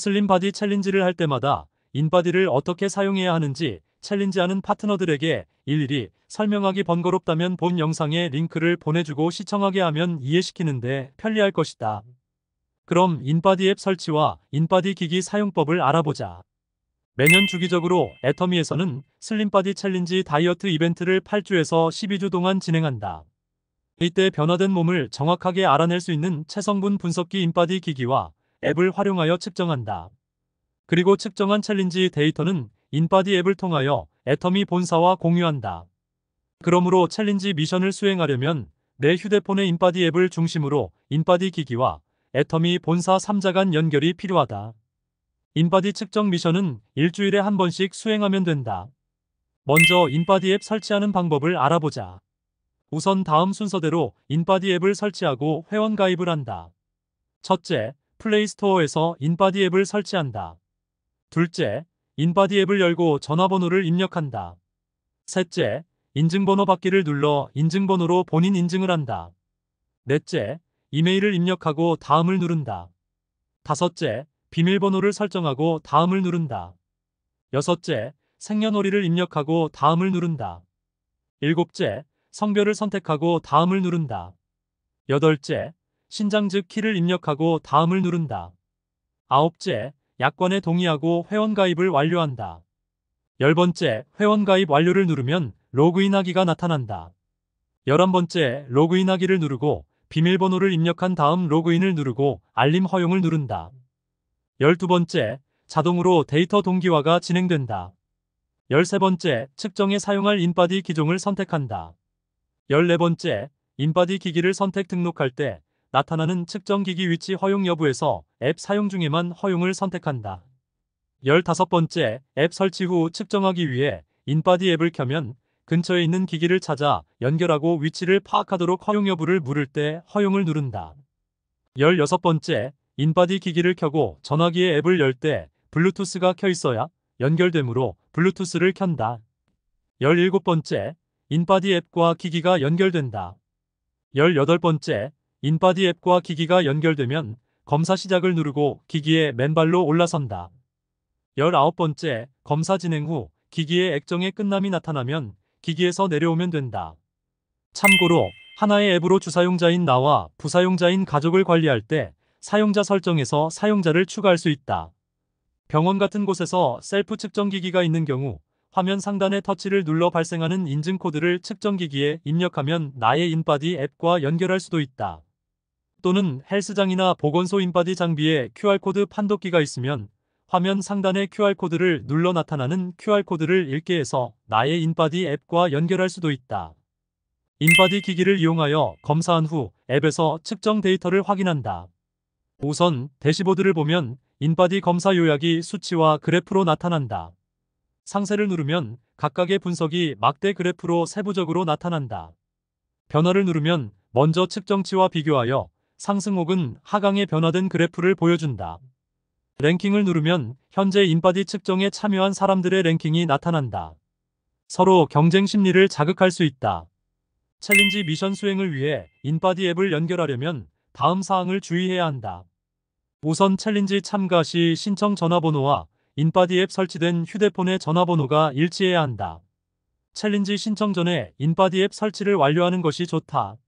슬림바디 챌린지를 할 때마다 인바디를 어떻게 사용해야 하는지 챌린지하는 파트너들에게 일일이 설명하기 번거롭다면 본 영상에 링크를 보내주고 시청하게 하면 이해시키는데 편리할 것이다. 그럼 인바디 앱 설치와 인바디 기기 사용법을 알아보자. 매년 주기적으로 애터미에서는 슬림바디 챌린지 다이어트 이벤트를 8주에서 12주 동안 진행한다. 이때 변화된 몸을 정확하게 알아낼 수 있는 체성분 분석기 인바디 기기와 앱을 활용하여 측정한다. 그리고 측정한 챌린지 데이터는 인바디 앱을 통하여 애터미 본사와 공유한다. 그러므로 챌린지 미션을 수행하려면 내 휴대폰의 인바디 앱을 중심으로 인바디 기기와 애터미 본사 3자 간 연결이 필요하다. 인바디 측정 미션은 일주일에 한 번씩 수행하면 된다. 먼저 인바디 앱 설치하는 방법을 알아보자. 우선 다음 순서대로 인바디 앱을 설치하고 회원 가입을 한다. 첫째, 플레이스토어에서 인바디 앱을 설치한다. 둘째, 인바디 앱을 열고 전화번호를 입력한다. 셋째, 인증번호 받기를 눌러 인증번호로 본인 인증을 한다. 넷째, 이메일을 입력하고 다음을 누른다. 다섯째, 비밀번호를 설정하고 다음을 누른다. 여섯째, 생년월일을 입력하고 다음을 누른다. 일곱째, 성별을 선택하고 다음을 누른다. 여덟째, 신장 즉 키를 입력하고 다음을 누른다. 아홉째, 약관에 동의하고 회원가입을 완료한다. 열번째, 회원가입 완료를 누르면 로그인하기가 나타난다. 열한번째, 로그인하기를 누르고 비밀번호를 입력한 다음 로그인을 누르고 알림 허용을 누른다. 열두번째, 자동으로 데이터 동기화가 진행된다. 1 3번째 측정에 사용할 인바디 기종을 선택한다. 1 4번째 인바디 기기를 선택 등록할 때 나타나는 측정기기 위치 허용 여부에서 앱 사용 중에만 허용을 선택한다. 15번째, 앱 설치 후 측정하기 위해 인바디 앱을 켜면 근처에 있는 기기를 찾아 연결하고 위치를 파악하도록 허용 여부를 물을 때 허용을 누른다. 16번째, 인바디 기기를 켜고 전화기의 앱을 열 때 블루투스가 켜 있어야 연결되므로 블루투스를 켠다. 17번째, 인바디 앱과 기기가 연결된다. 18번째, 인바디 앱과 기기가 연결되면 검사 시작을 누르고 기기에 맨발로 올라선다. 19번째, 검사 진행 후 기기의 액정에 끝남이 나타나면 기기에서 내려오면 된다. 참고로 하나의 앱으로 주사용자인 나와 부사용자인 가족을 관리할 때 사용자 설정에서 사용자를 추가할 수 있다. 병원 같은 곳에서 셀프 측정기기가 있는 경우 화면 상단에 터치를 눌러 발생하는 인증코드를 측정기기에 입력하면 나의 인바디 앱과 연결할 수도 있다. 또는 헬스장이나 보건소 인바디 장비에 QR코드 판독기가 있으면 화면 상단의 QR코드를 눌러 나타나는 QR코드를 읽게 해서 나의 인바디 앱과 연결할 수도 있다. 인바디 기기를 이용하여 검사한 후 앱에서 측정 데이터를 확인한다. 우선 대시보드를 보면 인바디 검사 요약이 수치와 그래프로 나타난다. 상세를 누르면 각각의 분석이 막대 그래프로 세부적으로 나타난다. 변화를 누르면 먼저 측정치와 비교하여 상승혹은 하강에 변화된 그래프를 보여준다. 랭킹을 누르면 현재 인바디 측정에 참여한 사람들의 랭킹이 나타난다. 서로 경쟁 심리를 자극할 수 있다. 챌린지 미션 수행을 위해 인바디 앱을 연결하려면 다음 사항을 주의해야 한다. 우선 챌린지 참가 시 신청 전화번호와 인바디 앱 설치된 휴대폰의 전화번호가 일치해야 한다. 챌린지 신청 전에 인바디 앱 설치를 완료하는 것이 좋다.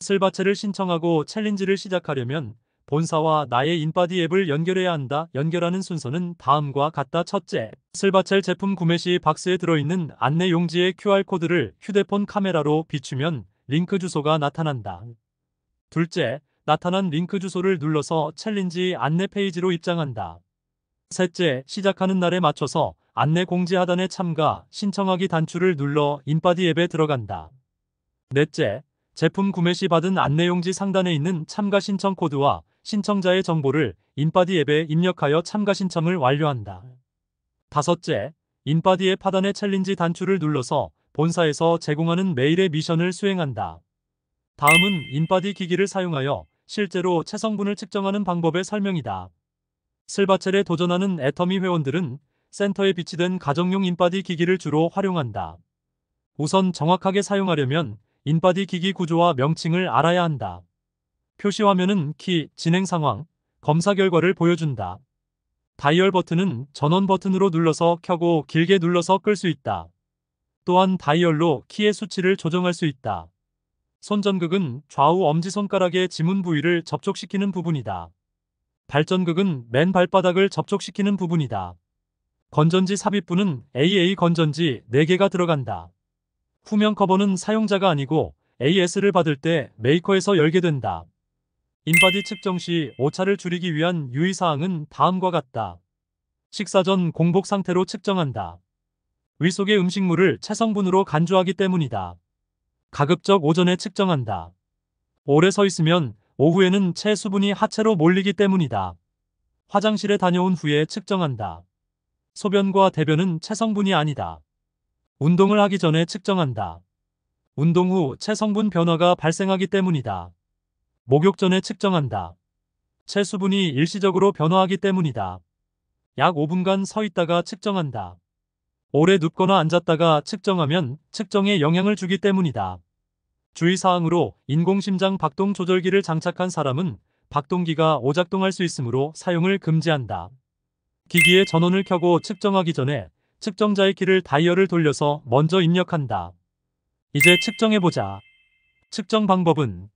슬바체를 신청하고 챌린지를 시작하려면 본사와 나의 인바디 앱을 연결해야 한다. 연결하는 순서는 다음과 같다. 첫째, 슬바첼 제품 구매 시 박스에 들어있는 안내 용지의 QR코드를 휴대폰 카메라로 비추면 링크 주소가 나타난다. 둘째, 나타난 링크 주소를 눌러서 챌린지 안내 페이지로 입장한다. 셋째, 시작하는 날에 맞춰서 안내 공지 하단에 참가, 신청하기 단추를 눌러 인바디 앱에 들어간다. 넷째, 제품 구매 시 받은 안내용지 상단에 있는 참가 신청 코드와 신청자의 정보를 인바디 앱에 입력하여 참가 신청을 완료한다. 다섯째, 인바디의 파단의 챌린지 단추를 눌러서 본사에서 제공하는 메일의 미션을 수행한다. 다음은 인바디 기기를 사용하여 실제로 체성분을 측정하는 방법의 설명이다. 슬바첼에 도전하는 애터미 회원들은 센터에 비치된 가정용 인바디 기기를 주로 활용한다. 우선 정확하게 사용하려면 인바디 기기 구조와 명칭을 알아야 한다. 표시화면은 키, 진행 상황, 검사 결과를 보여준다. 다이얼 버튼은 전원 버튼으로 눌러서 켜고 길게 눌러서 끌 수 있다. 또한 다이얼로 키의 수치를 조정할 수 있다. 손전극은 좌우 엄지손가락의 지문 부위를 접촉시키는 부분이다. 발전극은 맨 발바닥을 접촉시키는 부분이다. 건전지 삽입부는 AA 건전지 4개가 들어간다. 후면 커버는 사용자가 아니고 AS를 받을 때 메이커에서 열게 된다. 인바디 측정 시 오차를 줄이기 위한 유의사항은 다음과 같다. 식사 전 공복 상태로 측정한다. 위 속의 음식물을 체성분으로 간주하기 때문이다. 가급적 오전에 측정한다. 오래 서 있으면 오후에는 체수분이 하체로 몰리기 때문이다. 화장실에 다녀온 후에 측정한다. 소변과 대변은 체성분이 아니다. 운동을 하기 전에 측정한다. 운동 후 체성분 변화가 발생하기 때문이다. 목욕 전에 측정한다. 체수분이 일시적으로 변화하기 때문이다. 약 5분간 서 있다가 측정한다. 오래 눕거나 앉았다가 측정하면 측정에 영향을 주기 때문이다. 주의사항으로 인공심장 박동 조절기를 장착한 사람은 박동기가 오작동할 수 있으므로 사용을 금지한다. 기기의 전원을 켜고 측정하기 전에 측정자의 길을 다이얼을 돌려서 먼저 입력한다. 이제 측정해보자. 측정 방법은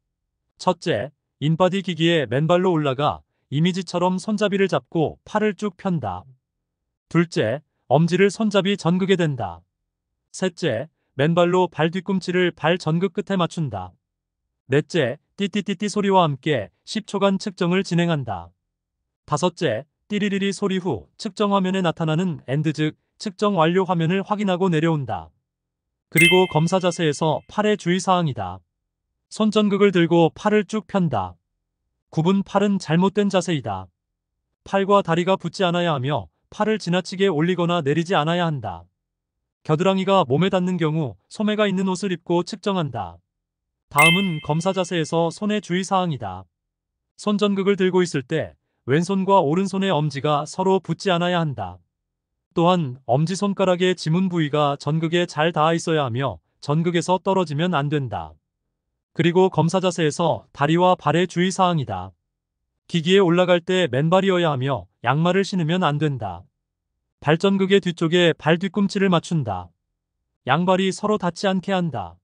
첫째, 인바디 기기에 맨발로 올라가 이미지처럼 손잡이를 잡고 팔을 쭉 편다. 둘째, 엄지를 손잡이 전극에 댄다. 셋째, 맨발로 발 뒤꿈치를 발 전극 끝에 맞춘다. 넷째, 띠띠띠띠 소리와 함께 10초간 측정을 진행한다. 다섯째, 띠리리리 소리 후 측정 화면에 나타나는 엔드 즉 측정 완료 화면을 확인하고 내려온다. 그리고 검사 자세에서 팔의 주의사항이다. 손전극을 들고 팔을 쭉 편다. 굽은 팔은 잘못된 자세이다. 팔과 다리가 붙지 않아야 하며 팔을 지나치게 올리거나 내리지 않아야 한다. 겨드랑이가 몸에 닿는 경우 소매가 있는 옷을 입고 측정한다. 다음은 검사 자세에서 손의 주의사항이다. 손전극을 들고 있을 때 왼손과 오른손의 엄지가 서로 붙지 않아야 한다. 또한 엄지손가락의 지문 부위가 전극에 잘 닿아 있어야 하며 전극에서 떨어지면 안 된다. 그리고 검사 자세에서 다리와 발의 주의사항이다. 기기에 올라갈 때 맨발이어야 하며 양말을 신으면 안 된다. 발전극의 뒤쪽에 발 뒤꿈치를 맞춘다. 양발이 서로 닿지 않게 한다.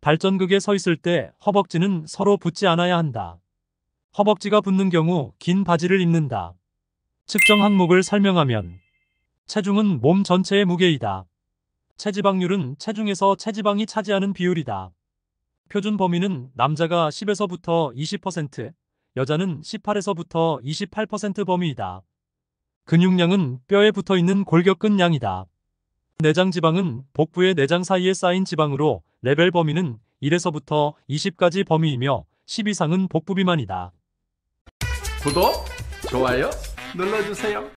발전극에 서 있을 때 허벅지는 서로 붙지 않아야 한다. 허벅지가 붙는 경우 긴 바지를 입는다. 측정 항목을 설명하면 체중은 몸 전체의 무게이다. 체지방률은 체중에서 체지방이 차지하는 비율이다. 표준 범위는 남자가 10에서부터 20%, 여자는 18에서부터 28% 범위이다. 근육량은 뼈에 붙어있는 골격근 양이다. 내장 지방은 복부의 내장 사이에 쌓인 지방으로 레벨 범위는 1에서부터 20까지 범위이며 10 이상은 복부 비만이다. 구독, 좋아요 눌러주세요.